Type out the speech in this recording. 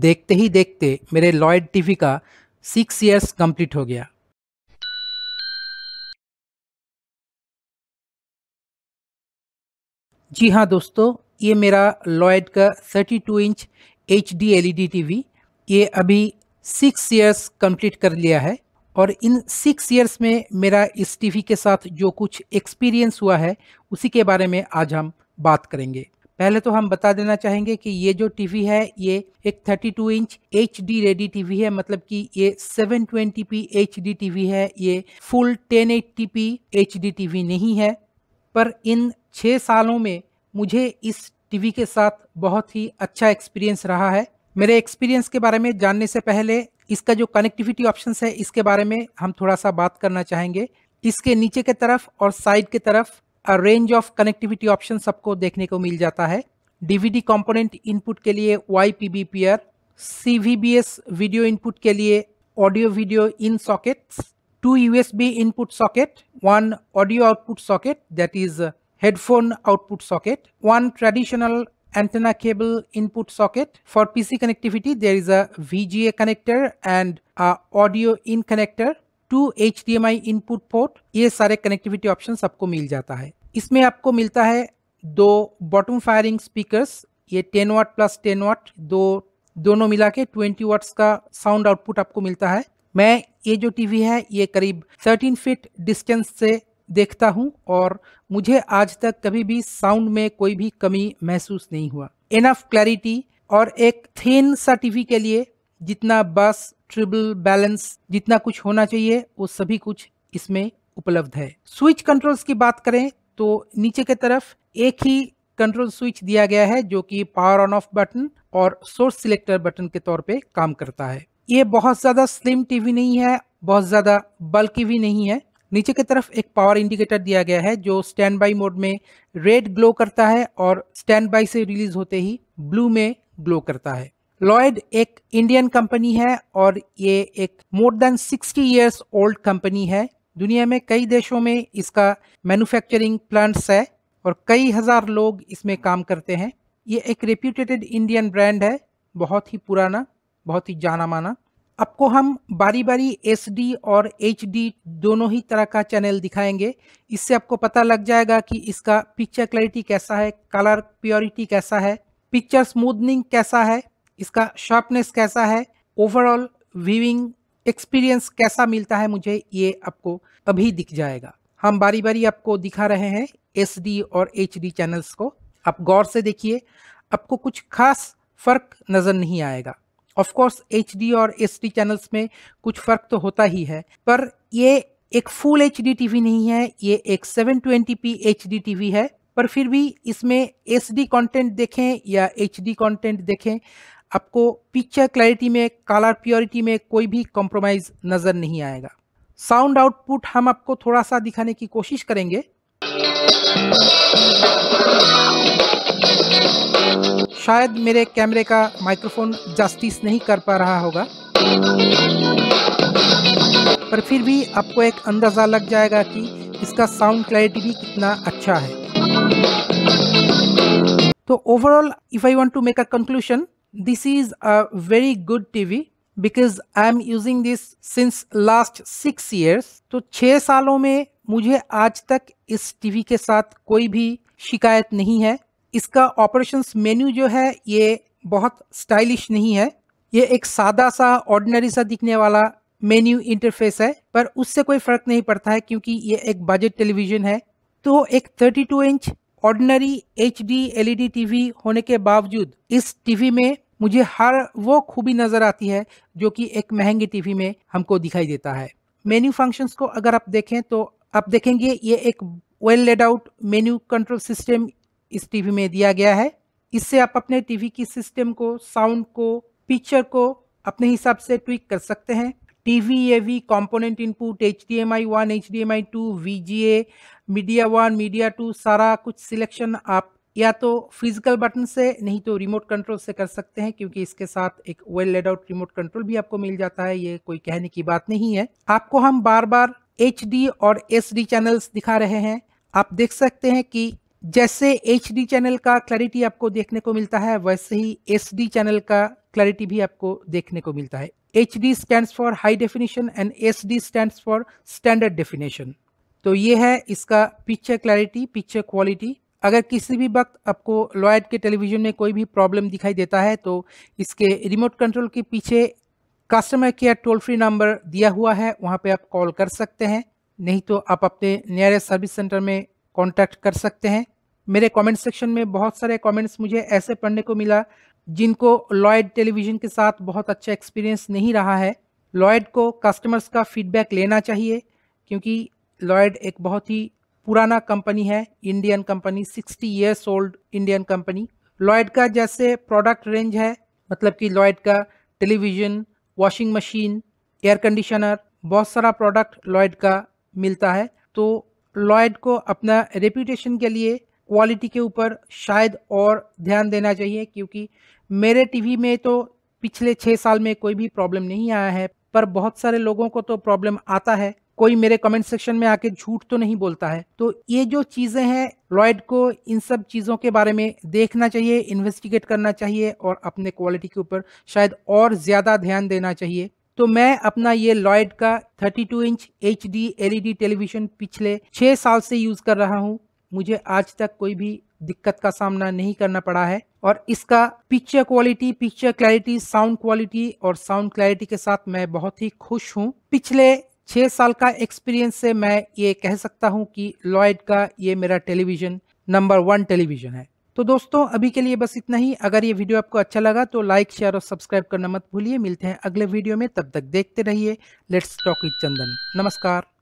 देखते ही देखते मेरे लॉयड टीवी का सिक्स ईयर्स कंप्लीट हो गया जी हाँ दोस्तों ये मेरा लॉयड का 32 inch H D L TV ये अभी सिक्स ईयर्स कंप्लीट कर लिया है और इन सिक्स ईयर्स में मेरा इस टीवी के साथ जो कुछ एक्सपीरियंस हुआ है उसी के बारे में आज हम बात करेंगे पहले तो हम बता देना चाहेंगे कि ये जो टीवी है ये एक 32 inch H D ready TV है मतलब कि ये 720p एचडी टीवी है ये फुल 1080p एचडी टीवी नहीं है पर इन छः सालों में मुझे इस टीवी के साथ बहुत ही अच्छा एक्सपीरियंस रहा है मेरे एक्सपीरियंस के बारे में जानने से पहले इसका जो कनेक्टिविटी ऑप्शन है इसके बारे में हम थोड़ा सा बात करना चाहेंगे इसके नीचे के तरफ और साइड के तरफ रेंज ऑफ कनेक्टिविटी ऑप्शन सबको देखने को मिल जाता है डीवीडी कंपोनेंट इनपुट के लिए Y P B R C V B S video input के लिए audio video in sockets two U S B input socket one audio output socket that is headphone output socket one traditional antenna cable antenna cable input socket. For PC connectivity, there connector and a audio in connector two H D M I input port ये सारे connectivity option सबको मिल जाता है इसमें आपको मिलता है दो बॉटम फायरिंग स्पीकर्स ये 10 वाट प्लस 10 वाट दो दोनों मिला के ट्वेंटी वाट्स का साउंड आउटपुट आपको मिलता है मैं ये जो टीवी है ये करीब 13 फीट डिस्टेंस से देखता हूँ और मुझे आज तक कभी भी साउंड में कोई भी कमी महसूस नहीं हुआ इनफ क्लैरिटी और एक थिन सा टीवी के लिए जितना बस ट्रिबल बैलेंस जितना कुछ होना चाहिए वो सभी कुछ इसमें उपलब्ध है स्विच कंट्रोल्स की बात करें तो नीचे की तरफ एक ही कंट्रोल स्विच दिया गया है जो कि पावर ऑन ऑफ बटन और सोर्स सिलेक्टर बटन के तौर पे काम करता है ये बहुत ज़्यादा स्लिम टीवी नहीं है बहुत ज़्यादा बल्कि भी नहीं है नीचे की तरफ एक पावर इंडिकेटर दिया गया है जो स्टैंड बाई मोड में रेड ग्लो करता है और स्टैंड बाई से रिलीज होते ही ब्लू में ग्लो करता है लॉयड एक इंडियन कंपनी है और ये एक more than 60 years old company है दुनिया में कई देशों में इसका मैन्युफैक्चरिंग प्लांट्स है और कई हज़ार लोग इसमें काम करते हैं ये एक रेप्यूटेटेड इंडियन ब्रांड है बहुत ही पुराना बहुत ही जाना माना आपको हम बारी बारी एस और एच दोनों ही तरह का चैनल दिखाएंगे इससे आपको पता लग जाएगा कि इसका पिक्चर क्लैरिटी कैसा है कलर प्योरिटी कैसा है पिक्चर स्मूदनिंग कैसा है इसका शार्पनेस कैसा है ओवरऑल व्यूइंग एक्सपीरियंस कैसा मिलता है मुझे ये आपको अभी दिख जाएगा हम बारी बारी आपको दिखा रहे हैं एस और एच चैनल्स को आप गौर से देखिए आपको कुछ खास फर्क नज़र नहीं आएगा ऑफकोर्स एच और एस चैनल्स में कुछ फ़र्क तो होता ही है पर ये एक फुल एच टीवी नहीं है ये एक 720p एच टीवी है पर फिर भी इसमें डी कंटेंट देखें या एच कंटेंट देखें आपको पिक्चर क्लैरिटी में कलर प्योरिटी में कोई भी कॉम्प्रोमाइज़ नज़र नहीं आएगा साउंड आउटपुट हम आपको थोड़ा सा दिखाने की कोशिश करेंगे शायद मेरे कैमरे का माइक्रोफोन जस्टिस नहीं कर पा रहा होगा पर फिर भी आपको एक अंदाज़ा लग जाएगा कि इसका साउंड क्लैरिटी भी कितना अच्छा है तो overall if I want to make a conclusion this is a very good TV because I am using this since last six years. तो छः सालों में मुझे आज तक इस टीवी के साथ कोई भी शिकायत नहीं है इसका ऑपरेशंस मेन्यू जो है ये बहुत स्टाइलिश नहीं है ये एक सादा सा ऑर्डिनरी सा दिखने वाला मेन्यू इंटरफेस है पर उससे कोई फ़र्क नहीं पड़ता है क्योंकि ये एक बजट टेलीविज़न है तो एक 32 inch ordinary H D LED TV होने के बावजूद इस टीवी में मुझे हर वो खूबी नज़र आती है जो कि एक महंगी टीवी में हमको दिखाई देता है मेन्यू फंक्शंस को अगर आप देखें तो आप देखेंगे ये एक well laid out menu control system इस टीवी में दिया गया है इससे आप अपने टीवी की सिस्टम को साउंड को पिक्चर को अपने हिसाब से ट्विक कर सकते हैं TV A V component input H D M I one H D M I two V G A media one media two सारा कुछ सिलेक्शन आप या तो फिजिकल बटन से नहीं तो रिमोट कंट्रोल से कर सकते हैं क्योंकि इसके साथ एक well laid out remote control भी आपको मिल जाता है ये कोई कहने की बात नहीं है आपको हम बार बार एच और एस चैनल्स दिखा रहे हैं आप देख सकते हैं कि जैसे एच चैनल का क्लैरिटी आपको देखने को मिलता है वैसे ही एस चैनल का क्लैरिटी भी आपको देखने को मिलता है H D stand for high definition and S D stand for standard definition तो ये है इसका पिक्चर क्लैरिटी पिक्चर क्वालिटी अगर किसी भी वक्त आपको लॉयड के टेलीविज़न में कोई भी प्रॉब्लम दिखाई देता है तो इसके रिमोट कंट्रोल के पीछे customer care toll free number दिया हुआ है वहाँ पे आप कॉल कर सकते हैं नहीं तो आप अपने नियरेस्ट सर्विस सेंटर में कॉन्टैक्ट कर सकते हैं मेरे कमेंट सेक्शन में बहुत सारे कमेंट्स मुझे ऐसे पढ़ने को मिला जिनको लॉयड टेलीविज़न के साथ बहुत अच्छा एक्सपीरियंस नहीं रहा है लॉयड को कस्टमर्स का फीडबैक लेना चाहिए क्योंकि लॉयड एक बहुत ही पुराना कंपनी है Indian company 60 years old Indian company Lloyd का जैसे प्रोडक्ट रेंज है मतलब कि लॉयड का television washing machine air conditioner बहुत सारा प्रोडक्ट लॉयड का मिलता है तो लॉयड को अपना रेपूटेशन के लिए क्वालिटी के ऊपर शायद और ध्यान देना चाहिए क्योंकि मेरे टीवी में तो पिछले छः साल में कोई भी प्रॉब्लम नहीं आया है पर बहुत सारे लोगों को तो प्रॉब्लम आता है कोई मेरे कमेंट सेक्शन में आके झूठ तो नहीं बोलता है तो ये जो चीज़ें हैं लॉयड को इन सब चीज़ों के बारे में देखना चाहिए इन्वेस्टिगेट करना चाहिए और अपने क्वालिटी के ऊपर शायद और ज़्यादा ध्यान देना चाहिए तो मैं अपना ये लॉयड का 32 इंच एच डी टेलीविज़न पिछले छः साल से यूज़ कर रहा हूँ मुझे आज तक कोई भी दिक्कत का सामना नहीं करना पड़ा है और इसका picture quality picture clarity sound quality और साउंड क्लैरिटी के साथ मैं बहुत ही खुश हूँ पिछले छः साल का एक्सपीरियंस से मैं ये कह सकता हूँ कि लॉयड का ये मेरा टेलीविज़न नंबर वन टेलीविज़न है तो दोस्तों अभी के लिए बस इतना ही अगर ये वीडियो आपको अच्छा लगा तो लाइक शेयर और सब्सक्राइब करना मत भूलिए मिलते हैं अगले वीडियो में तब तक देखते रहिए लेट्स टॉक विद चंदन नमस्कार